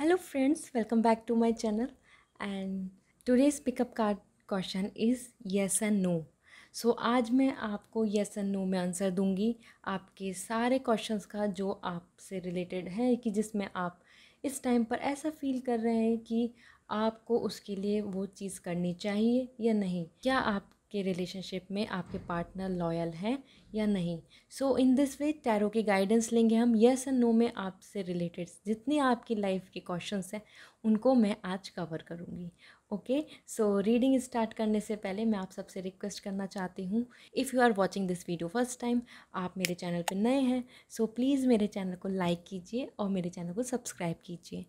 hello friends welcome back to my channel and today's pickup card question is yes and no so so, आज मैं आपको yes and no में answer दूंगी आपके सारे questions का जो आपसे रिलेटेड है कि जिसमें आप इस टाइम पर ऐसा फील कर रहे हैं कि आपको उसके लिए वो चीज़ करनी चाहिए या नहीं क्या आप के रिलेशनशिप में आपके पार्टनर लॉयल हैं या नहीं so in this way tarot की गाइडेंस लेंगे हम यस एंड नो में आपसे रिलेटेड जितने आपकी लाइफ के क्वेश्चंस हैं उनको मैं आज कवर करूँगी ओके सो रीडिंग स्टार्ट करने से पहले मैं आप सबसे रिक्वेस्ट करना चाहती हूँ if you are watching this video first time आप मेरे चैनल पर नए हैं सो so प्लीज़ मेरे चैनल को लाइक कीजिए और मेरे चैनल को सब्सक्राइब कीजिए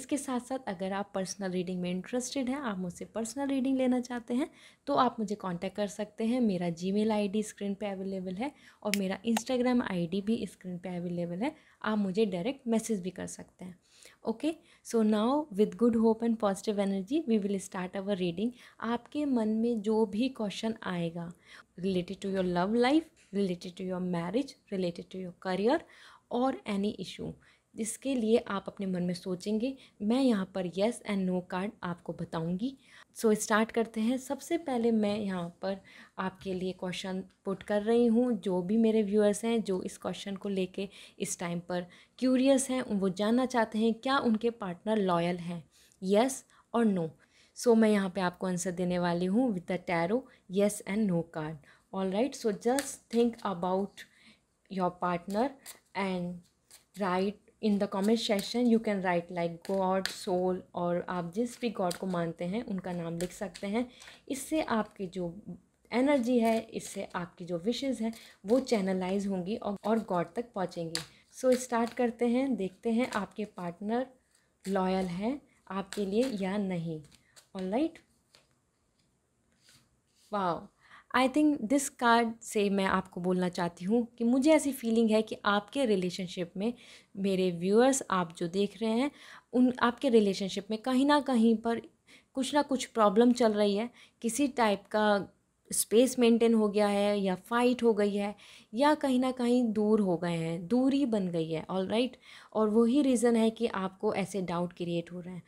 इसके साथ साथ अगर आप पर्सनल रीडिंग में इंटरेस्टेड हैं आप मुझसे पर्सनल रीडिंग लेना चाहते हैं तो आप मुझे कॉन्टैक्ट कर सकते हैं मेरा जी मेल स्क्रीन पर अवेलेबल है और मेरा इंस्टाग्राम आई भी स्क्रीन पर अवेलेबल है आप मुझे डायरेक्ट मैसेज भी कर सकते हैं okay so now with good hope and positive energy we will start our reading आपके मन में जो भी क्वेश्चन आएगा related to your love life related to your marriage related to your career और एनी इशू जिसके लिए आप अपने मन में सोचेंगे मैं यहाँ पर येस एंड नो कार्ड आपको बताऊँगी सो so, स्टार्ट करते हैं सबसे पहले मैं यहाँ पर आपके लिए क्वेश्चन पुट कर रही हूँ जो भी मेरे व्यूअर्स हैं जो इस क्वेश्चन को लेके इस टाइम पर क्यूरियस हैं वो जानना चाहते हैं क्या उनके पार्टनर लॉयल हैं यस और नो सो मैं यहाँ पे आपको आंसर देने वाली हूँ with the tarot yes and no card all right so just think about your partner and write in the comment session you can write like god soul और आप जिस भी गॉड को मानते हैं उनका नाम लिख सकते हैं इससे आपकी जो एनर्जी है इससे आपकी जो विशेज़ हैं वो चैनलाइज होंगी और, और गॉड तक पहुँचेंगी सो so, स्टार्ट करते हैं देखते हैं आपके पार्टनर लॉयल हैं आपके लिए या नहीं और लाइट वाह आई थिंक दिस कार्ड से मैं आपको बोलना चाहती हूँ कि मुझे ऐसी फीलिंग है कि आपके रिलेशनशिप में मेरे व्यूअर्स आप जो देख रहे हैं उन आपके रिलेशनशिप में कहीं ना कहीं पर कुछ ना कुछ प्रॉब्लम चल रही है किसी टाइप का स्पेस मेंटेन हो गया है या फाइट हो गई है या कहीं ना कहीं दूर हो गए हैं दूरी बन गई है ऑल राइट right? और वही रीज़न है कि आपको ऐसे डाउट क्रिएट हो रहे हैं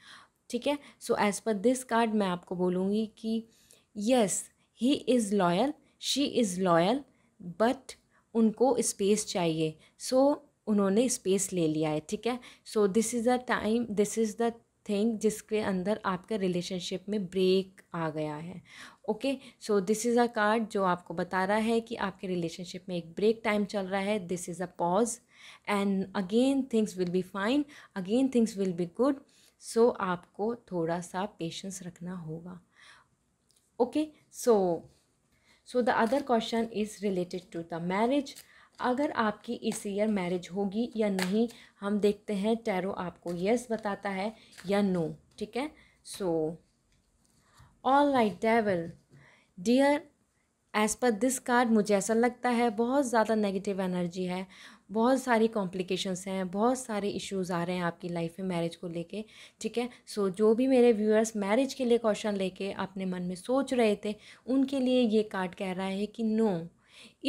ठीक है so as per this card मैं आपको बोलूँगी कि yes yes, he is loyal she is loyal but उनको स्पेस चाहिए सो so, उन्होंने स्पेस ले लिया है ठीक है so this is the time this is the thing जिसके अंदर आपका रिलेशनशिप में ब्रेक आ गया है okay so this is a card जो आपको बता रहा है कि आपके रिलेशनशिप में एक ब्रेक टाइम चल रहा है this is a pause and again things will be fine again things will be good so आपको थोड़ा सा पेशेंस रखना होगा okay okay? So so the other question is related to the marriage अगर आपकी इस ईयर मैरिज होगी या नहीं हम देखते हैं टैरो आपको यस बताता है या नो ठीक है सो ऑल राइट डेवल dear as per this card मुझे ऐसा लगता है बहुत ज़्यादा नेगेटिव एनर्जी है बहुत सारी कॉम्प्लिकेशंस हैं बहुत सारे इश्यूज आ रहे हैं आपकी लाइफ में मैरिज को लेके ठीक है सो so, जो भी मेरे व्यूअर्स मैरिज के लिए क्वेश्चन लेके अपने मन में सोच रहे थे उनके लिए ये कार्ड कह रहा है कि नो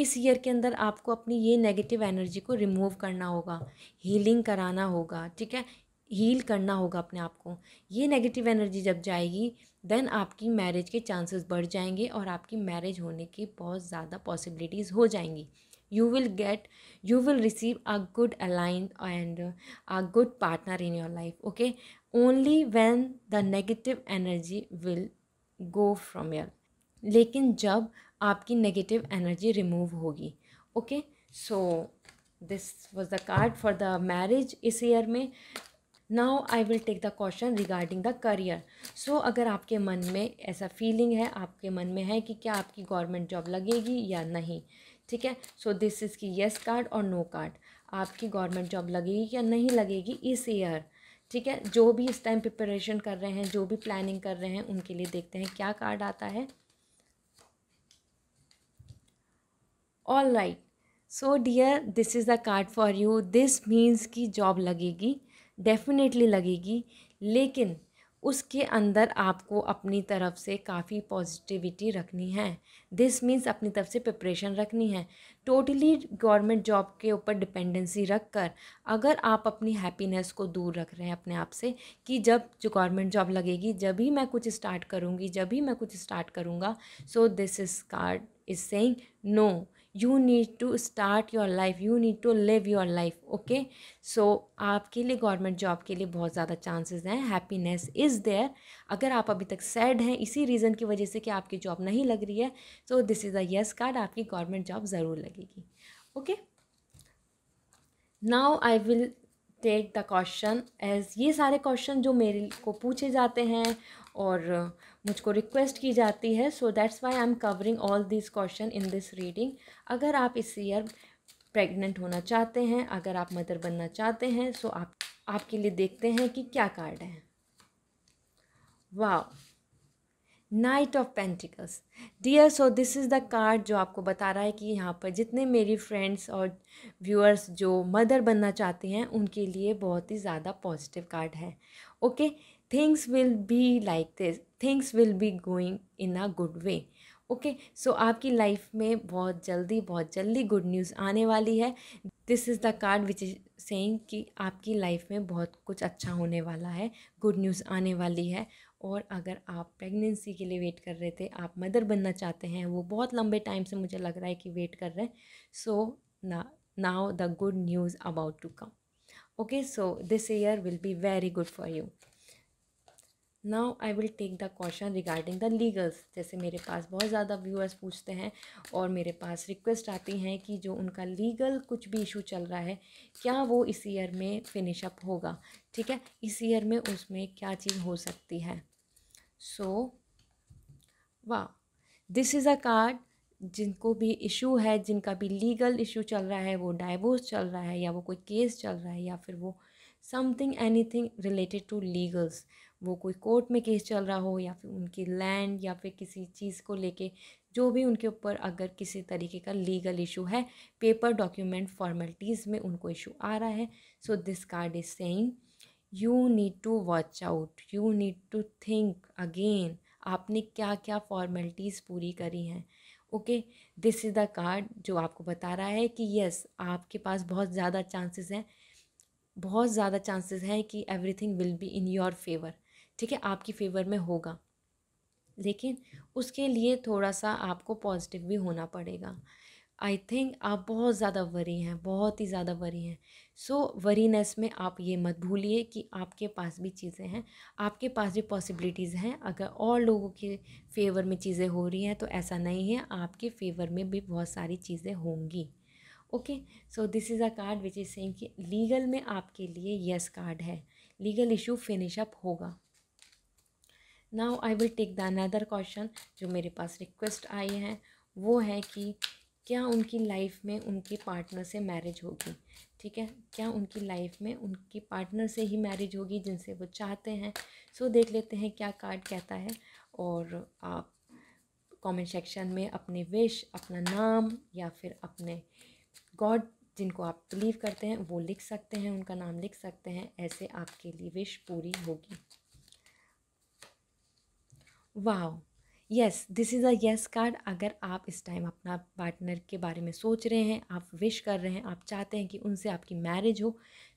इस ईयर के अंदर आपको अपनी ये नेगेटिव एनर्जी को रिमूव करना होगा हीलिंग कराना होगा ठीक है हील करना होगा अपने आप को ये नेगेटिव एनर्जी जब जाएगी देन आपकी मैरिज के चांसेस बढ़ जाएंगे और आपकी मैरिज होने की बहुत ज़्यादा पॉसिबिलिटीज़ हो जाएंगी you will get you will receive a good aligned and uh, a good partner in your life okay only when the negative energy will go from your लेकिन जब आपकी नेगेटिव एनर्जी रिमूव होगी okay so this was the card for the marriage इस year में now I will take the question regarding the career so अगर आपके मन में ऐसा फीलिंग है आपके मन में है कि क्या आपकी गवर्नमेंट जॉब लगेगी या नहीं ठीक है सो दिस इज़ की येस कार्ड और नो कार्ड आपकी गवर्नमेंट जॉब लगेगी या नहीं लगेगी इस ईयर ठीक है जो भी इस टाइम प्रिपरेशन कर रहे हैं जो भी प्लानिंग कर रहे हैं उनके लिए देखते हैं क्या कार्ड आता है all right so dear this is the card for you this means की जॉब लगेगी डेफिनेटली लगेगी लेकिन उसके अंदर आपको अपनी तरफ से काफ़ी पॉजिटिविटी रखनी है दिस मीन्स अपनी तरफ से प्रिपरेशन रखनी है टोटली गवर्नमेंट जॉब के ऊपर डिपेंडेंसी रख कर अगर आप अपनी हैप्पीनेस को दूर रख रहे हैं अपने आप से कि जब जो गवर्नमेंट जॉब लगेगी जब ही मैं कुछ स्टार्ट करूँगी जब ही मैं कुछ स्टार्ट करूँगा so this is card is saying no you need to start your life you need to live your life okay so आपके लिए गवर्नमेंट जॉब के लिए बहुत ज़्यादा चांसेस हैं हैप्पीनेस इज़ देयर अगर आप अभी तक सैड हैं इसी रीज़न की वजह से कि आपकी जॉब नहीं लग रही है so this is a yes card आपकी गवर्नमेंट जॉब ज़रूर लगेगी okay now I will take the question as ये सारे क्वेश्चन जो मेरे को पूछे जाते हैं और मुझको रिक्वेस्ट की जाती है so that's why I am covering all this question in this reading अगर आप इस ईयर प्रेग्नेंट होना चाहते हैं अगर आप मदर बनना चाहते हैं सो आप आपके लिए देखते हैं कि क्या कार्ड है wow knight of pentacles dear so this is the card जो आपको बता रहा है कि यहाँ पर जितने मेरी फ्रेंड्स और व्यूअर्स जो मदर बनना चाहते हैं उनके लिए बहुत ही ज़्यादा पॉजिटिव कार्ड है okay things will be like this things will be going in a good way okay so आपकी लाइफ में बहुत जल्दी बहुत जल्दी गुड न्यूज़ आने वाली है this is the card which is saying कि आपकी लाइफ में बहुत कुछ अच्छा होने वाला है गुड न्यूज़ आने वाली है और अगर आप प्रेगनेंसी के लिए वेट कर रहे थे आप मदर बनना चाहते हैं वो बहुत लंबे टाइम से मुझे लग रहा है कि वेट कर रहे हैं सो ना now the good news about to come okay so this year will be very good for you now I will take the question regarding the legals जैसे मेरे पास बहुत ज़्यादा व्यूअर्स पूछते हैं और मेरे पास रिक्वेस्ट आती हैं कि जो उनका लीगल कुछ भी इशू चल रहा है क्या वो इस ईयर में फिनिश अप होगा ठीक है इस ईयर में उसमें क्या चीज़ हो सकती है सो वाह दिस इज़ अ कार्ड जिनको भी इशू है जिनका भी लीगल इशू चल रहा है वो डाइवोर्स चल रहा है या वो कोई केस चल रहा है या फिर वो something anything related to legals वो कोई कोर्ट में केस चल रहा हो या फिर उनकी लैंड या फिर किसी चीज़ को लेके जो भी उनके ऊपर अगर किसी तरीके का लीगल इशू है पेपर डॉक्यूमेंट फॉर्मेलिटीज़ में उनको इशू आ रहा है so this card is saying you need to watch out you need to think again आपने क्या क्या फॉर्मेलिटीज़ पूरी करी हैं okay this is the card जो आपको बता रहा है कि यस आपके पास बहुत ज़्यादा चांसेस हैं बहुत ज़्यादा चांसेस हैं कि everything will be in your favour ठीक है आपकी फ़ेवर में होगा लेकिन उसके लिए थोड़ा सा आपको पॉजिटिव भी होना पड़ेगा आई थिंक आप बहुत ज़्यादा वरी हैं बहुत ही ज़्यादा वरी हैं सो so, वरीनेस में आप ये मत भूलिए कि आपके पास भी चीज़ें हैं आपके पास भी पॉसिबिलिटीज़ हैं अगर और लोगों के फेवर में चीज़ें हो रही हैं तो ऐसा नहीं है आपके फेवर में भी बहुत सारी चीज़ें होंगी okay so this is a card which is saying कि लीगल में आपके लिए यस yes कार्ड है लीगल इशू फिनिश अप होगा now I will take the another question जो मेरे पास रिक्वेस्ट आई है वो है कि क्या उनकी लाइफ में उनके पार्टनर से मैरिज होगी ठीक है क्या उनकी लाइफ में उनके पार्टनर से ही मैरिज होगी जिनसे वो चाहते हैं सो so, देख लेते हैं क्या कार्ड कहता है और आप कमेंट सेक्शन में अपने विश अपना नाम या फिर अपने गॉड जिनको आप बिलीव करते हैं वो लिख सकते हैं उनका नाम लिख सकते हैं ऐसे आपके लिए विश पूरी होगी वाह yes this is a yes card अगर आप इस टाइम अपना पार्टनर के बारे में सोच रहे हैं आप विश कर रहे हैं आप चाहते हैं कि उनसे आपकी मैरिज हो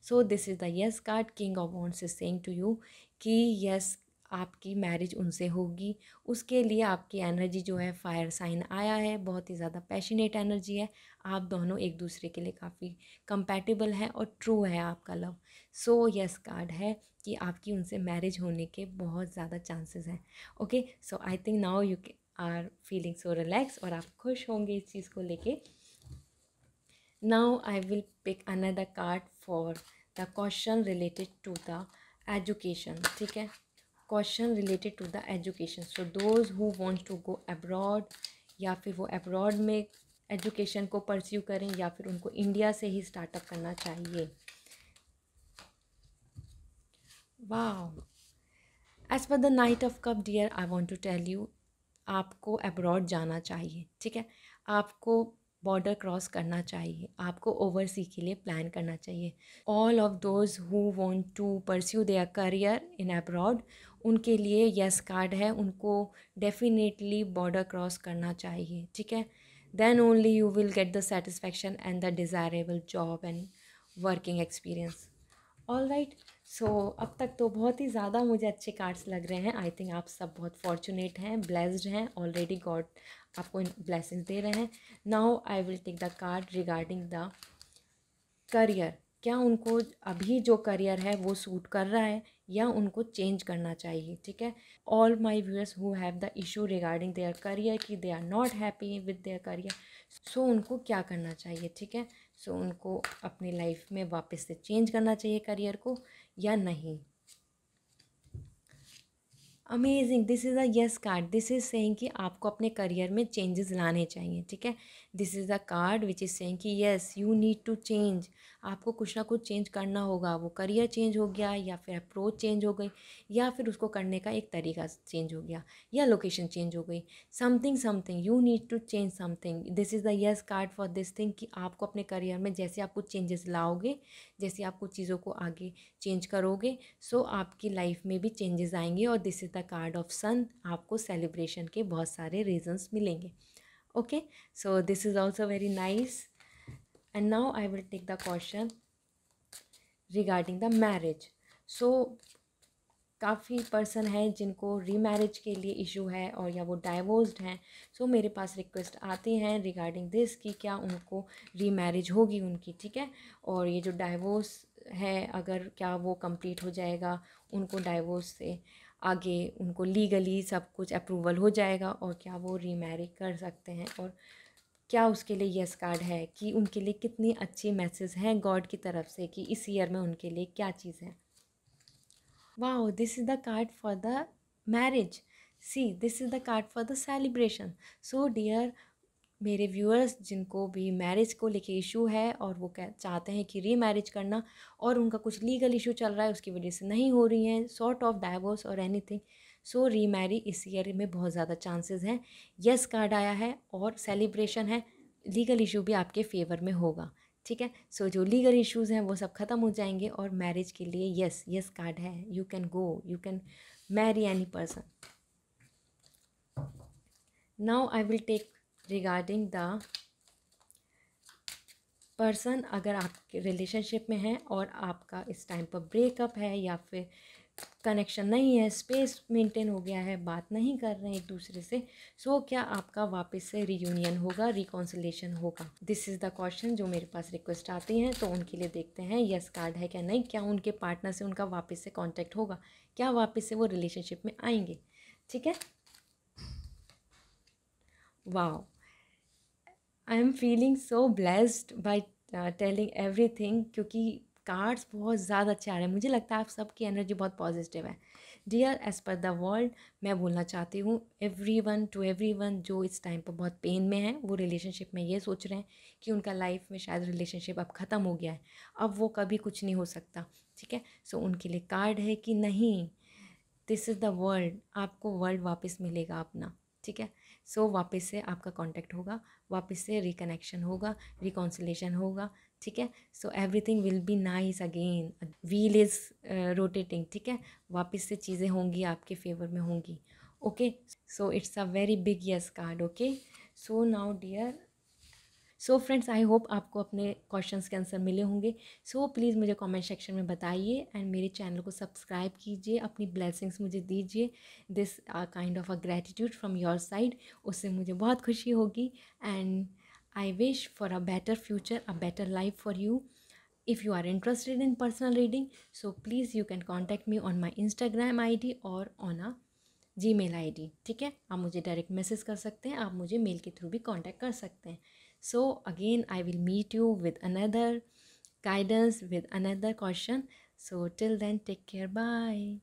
so this is the yes card king of wands is saying to you कि यस आपकी मैरिज उनसे होगी उसके लिए आपकी एनर्जी जो है फायर साइन आया है बहुत ही ज़्यादा पैशनेट एनर्जी है आप दोनों एक दूसरे के लिए काफ़ी कंपैटिबल हैं और ट्रू है आपका लव सो यस कार्ड है कि आपकी उनसे मैरिज होने के बहुत ज़्यादा चांसेस हैं okay so I think now you are feeling so relax और आप खुश होंगे इस चीज़ को लेके now I will pick another card for the question related to the education ठीक है question related to the education so those who wants to go abroad या फिर वो एब्रॉड में एजुकेशन को परस्यू करें या फिर उनको इंडिया से ही स्टार्टअप करना चाहिए वाह as per the knight of cups dear I want to tell you आपको अब्रॉड जाना चाहिए ठीक है आपको बॉर्डर क्रॉस करना चाहिए आपको ओवरसी के लिए प्लान करना चाहिए all of those who want to pursue their career in abroad उनके लिए यस कार्ड है उनको डेफिनेटली बॉर्डर क्रॉस करना चाहिए ठीक है then only you will get the satisfaction and the desirable job and working experience all right so so, अब तक तो बहुत ही ज़्यादा मुझे अच्छे कार्ड्स लग रहे हैं आई थिंक आप सब बहुत फॉर्चुनेट हैं ब्लेस्ड हैं ऑलरेडी गॉड आपको ब्लेसिंग दे रहे हैं now I will take the card regarding the career क्या उनको अभी जो करियर है वो सूट कर रहा है या उनको चेंज करना चाहिए ठीक है all my viewers who have the issue regarding their career कि they are not happy with their career so उनको क्या करना चाहिए ठीक है सो उनको अपनी लाइफ में वापस से चेंज करना चाहिए करियर को या नहीं amazing this is a yes card this is saying कि आपको अपने करियर में चेंजेस लाने चाहिए ठीक है this is the card which is saying कि yes you need to change आपको कुछ ना कुछ चेंज करना होगा वो करियर चेंज हो गया या फिर अप्रोच चेंज हो गई या फिर उसको करने का एक तरीका चेंज हो गया या लोकेशन चेंज हो गई something something you need to change something this is the yes card for this thing कि आपको अपने करियर में जैसे आप कुछ चेंजेस लाओगे जैसे आप कुछ चीज़ों को आगे चेंज करोगे सो so आपकी लाइफ में भी चेंजेस आएंगे और this is the card of sun आपको सेलिब्रेशन के बहुत सारे रीजन्स मिलेंगे okay so this is also very nice and now i will take the question regarding the marriage so काफ़ी पर्सन हैं जिनको रीमैरिज के लिए इशू है और या वो डाइवोर्स्ड हैं सो so, मेरे पास रिक्वेस्ट आते हैं रिगार्डिंग दिस कि क्या उनको रीमैरिज होगी उनकी ठीक है और ये जो डाइवोर्स है अगर क्या वो कंप्लीट हो जाएगा उनको डाइवोर्स से आगे उनको लीगली सब कुछ अप्रूवल हो जाएगा और क्या वो रीमैरिज कर सकते हैं और क्या उसके लिए यस कार्ड है कि उनके लिए कितनी अच्छी मैसेज हैं गॉड की तरफ से कि इस ईयर में उनके लिए क्या चीज़ है वाह this is the card for the marriage see this is the card for the celebration so dear मेरे व्यूअर्स जिनको भी मैरिज को लेके इशू है और वो कह चाहते हैं कि री मैरिज करना और उनका कुछ लीगल इशू चल रहा है उसकी वजह से नहीं हो रही हैं सॉर्ट ऑफ डाइवोर्स और एनीथिंग सो री मैरी इस ईयर में बहुत ज़्यादा चांसेस हैं यस कार्ड आया है और सेलिब्रेशन है लीगल इशू भी आपके फेवर में होगा ठीक है सो so, जो लीगल इश्यूज़ हैं वो सब ख़त्म हो जाएंगे और मैरिज के लिए यस यस कार्ड है you can go you can marry any person now I will take regarding the person अगर आप रिलेशनशिप में हैं और आपका इस टाइम पर ब्रेकअप है या फिर कनेक्शन नहीं है स्पेस मेंटेन हो गया है बात नहीं कर रहे हैं एक दूसरे से सो so, क्या आपका वापस से रीयूनियन होगा रिकॉन्सलेशन होगा दिस इज़ द क्वेश्चन जो मेरे पास रिक्वेस्ट आती हैं तो उनके लिए देखते हैं यस कार्ड है क्या नहीं क्या उनके पार्टनर से उनका वापस से कॉन्टैक्ट होगा क्या वापस से वो रिलेशनशिप में आएंगे ठीक है वाह I am feeling so blessed by telling everything क्योंकि कार्ड्स बहुत ज़्यादा अच्छे आ रहे हैं मुझे लगता है आप सबकी एनर्जी बहुत पॉजिटिव है dear as per the world मैं बोलना चाहती हूँ everyone to everyone जो इस टाइम पर बहुत पेन में है वो रिलेशनशिप में ये सोच रहे हैं कि उनका लाइफ में शायद रिलेशनशिप अब ख़त्म हो गया है अब वो कभी कुछ नहीं हो सकता ठीक है सो so, उनके लिए कार्ड है कि नहीं दिस इज़ द वर्ल्ड आपको वर्ल्ड वापस मिलेगा अपना ठीक है सो so, वापस से आपका कांटेक्ट होगा वापस से रिकनेक्शन होगा रिकॉन्सिलेशन होगा ठीक है so everything will be nice again wheel is rotating ठीक है वापस से चीज़ें होंगी आपके फेवर में होंगी okay so it's a very big yes card okay so now dear so friends I hope आपको अपने क्वेश्चंस के आंसर मिले होंगे सो so, प्लीज़ मुझे कमेंट सेक्शन में बताइए एंड मेरे चैनल को सब्सक्राइब कीजिए अपनी ब्लेसिंग्स मुझे दीजिए this kind of a gratitude from your side उससे मुझे बहुत खुशी होगी and I wish for a better future a better life for you if you are interested in personal reading so please you can contact me on my instagram id or on a gmail id ठीक है आप मुझे direct message कर सकते हैं आप मुझे mail के थ्रू भी कॉन्टैक्ट कर सकते हैं so again i will meet you with another guidance with another question so till then take care bye